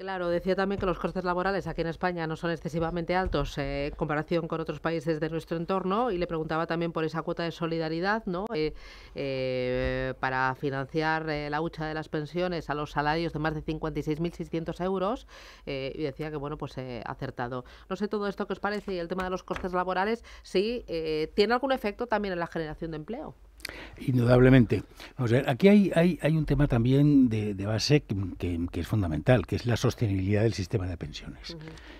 Claro, decía también que los costes laborales aquí en España no son excesivamente altos en eh, comparación con otros países de nuestro entorno y le preguntaba también por esa cuota de solidaridad ¿no? Eh, eh, para financiar la hucha de las pensiones a los salarios de más de 56.600 euros y decía que, bueno, pues acertado. No sé todo esto que os parece y el tema de los costes laborales, si ¿sí, tiene algún efecto también en la generación de empleo. Indudablemente. Vamos a aquí hay, hay, hay, un tema también de, base que, es fundamental, que es la sostenibilidad del sistema de pensiones,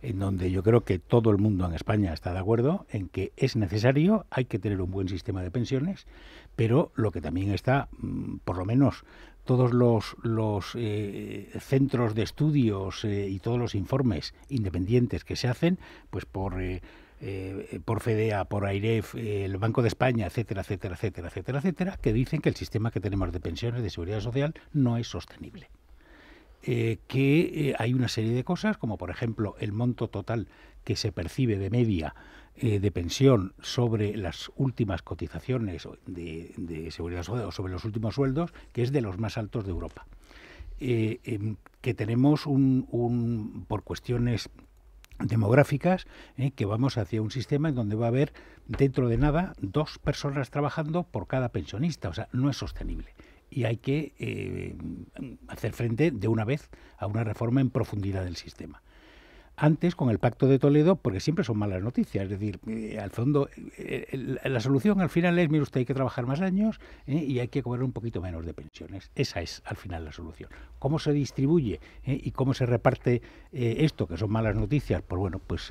en donde yo creo que todo el mundo en España está de acuerdo en que es necesario, hay que tener un buen sistema de pensiones, pero lo que también está, mm, por lo menos, todos los, los eh, centros de estudios eh, y todos los informes independientes que se hacen, pues por... Eh, eh, por FEDEA, por AIREF, el Banco de España, etcétera, etcétera, etcétera, etcétera, etcétera, que dicen que el sistema que tenemos de pensiones de seguridad social no es sostenible. Eh, que eh, hay una serie de cosas, como por ejemplo el monto total que se percibe de media de pensión sobre las últimas cotizaciones de, seguridad social o sobre los últimos sueldos, que es de los más altos de Europa. Em, que tenemos un, por cuestiones demográficas, eh, que vamos hacia un sistema en donde va a haber dentro de nada dos personas trabajando por cada pensionista. O sea, no es sostenible. Y hay que eh, hacer frente de una vez a una reforma en profundidad del sistema antes con el Pacto de Toledo, porque siempre son malas noticias. Es decir, eh, al fondo, eh, eh, la solución al final es, mire usted, hay que trabajar más años y hay que cobrar un poquito menos de pensiones. Esa es al final la solución. ¿Cómo se distribuye y cómo se reparte esto, que son malas noticias? Pues bueno, pues,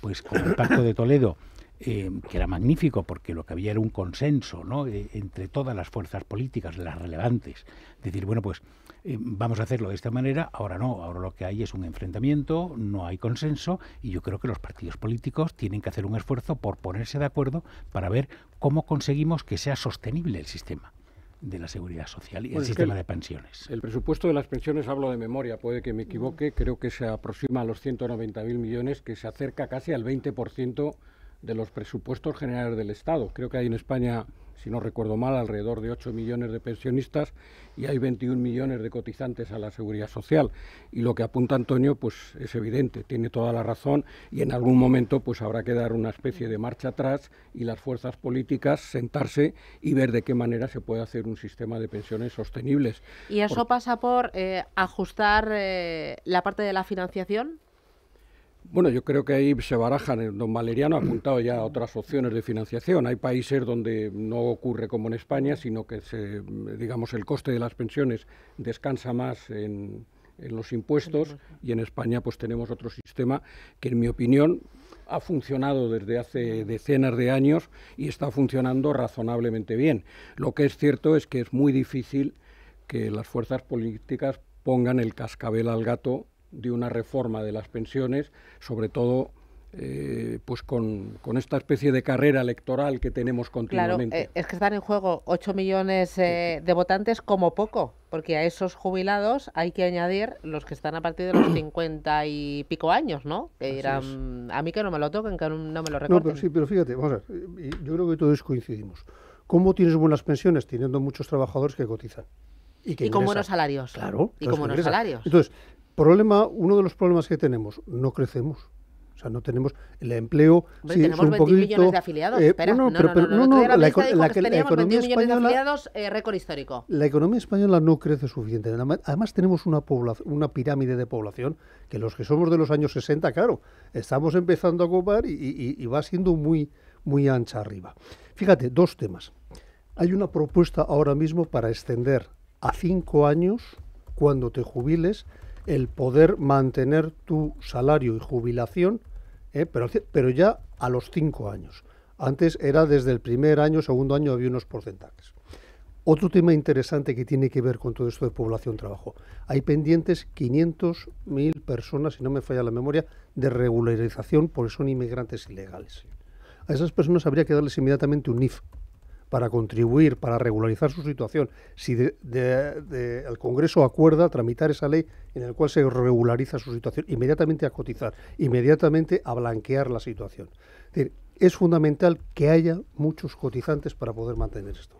pues con el Pacto de Toledo Em, que era magnífico porque lo que había era un consenso ¿no? E, entre todas las fuerzas políticas, las relevantes. Decir, bueno, pues em, vamos a hacerlo de esta manera, ahora no, ahora lo que hay es un enfrentamiento, no hay consenso y yo creo que los partidos políticos tienen que hacer un esfuerzo por ponerse de acuerdo para ver cómo conseguimos que sea sostenible el sistema de la seguridad social y el sistema de pensiones. El presupuesto de las pensiones, hablo de memoria, puede que me equivoque, creo que se aproxima a los 190.000 millones, que se acerca casi al 20% de los presupuestos generales del Estado. Creo que hay en España, si no recuerdo mal, alrededor de 8 millones de pensionistas y hay 21 millones de cotizantes a la seguridad social. Y lo que apunta Antonio, pues es evidente, tiene toda la razón y en algún momento pues habrá que dar una especie de marcha atrás y las fuerzas políticas sentarse y ver de qué manera se puede hacer un sistema de pensiones sostenibles. Y eso pasa por eh, ajustar eh, la parte de la financiación bueno, yo creo que ahí se barajan. Eh, don Valeriano ha apuntado ya a otras opciones de financiación. Hay países donde no ocurre como en España, sino que se, digamos el coste de las pensiones descansa más en, en los impuestos y en España pues tenemos otro sistema que en mi opinión ha funcionado desde hace decenas de años y está funcionando razonablemente bien. Lo que es cierto es que es muy difícil que las fuerzas políticas pongan el cascabel al gato de una reforma de las pensiones, sobre todo eh, pues con, esta especie de carrera electoral que tenemos continuamente. Claro, eh, es que están en juego 8 millones eh, de votantes como poco, porque a esos jubilados hay que añadir los que están a partir de los 50 y pico años, ¿no? Que a mí que no me lo toquen, que no me lo recorten. No, pero, sí, pero fíjate, vamos a ver, yo creo que todos coincidimos. ¿Cómo tienes buenas pensiones? Teniendo muchos trabajadores que cotizan. Y, que y con buenos salarios. Claro. Y con buenos salarios. Entonces, Problema, uno de los problemas que tenemos, no crecemos. O sea, no tenemos el empleo. tenemos un millones de afiliados. Eh, espera, no, no, pero, no, no, no, la, economía española. Eh, récord histórico. La economía española no crece suficiente. Además, tenemos una, población, una pirámide de población que los que somos de los años 60, claro, estamos empezando a ocupar y, va siendo muy, muy ancha arriba. Fíjate, dos temas. Hay una propuesta ahora mismo para extender a cinco años, cuando te jubiles, el poder mantener tu salario y jubilación, ¿eh? pero, pero ya a los cinco años. Antes era desde el primer año, segundo año había unos porcentajes. Otro tema interesante que tiene que ver con todo esto de población-trabajo. Hay pendientes 500.000 personas, si no me falla la memoria, de regularización porque son inmigrantes ilegales. A esas personas habría que darles inmediatamente un if para contribuir, para regularizar su situación, si el Congreso acuerda tramitar esa ley en la cual se regulariza su situación, inmediatamente a cotizar, inmediatamente a blanquear la situación. Es, decir, es fundamental que haya muchos cotizantes para poder mantener esto.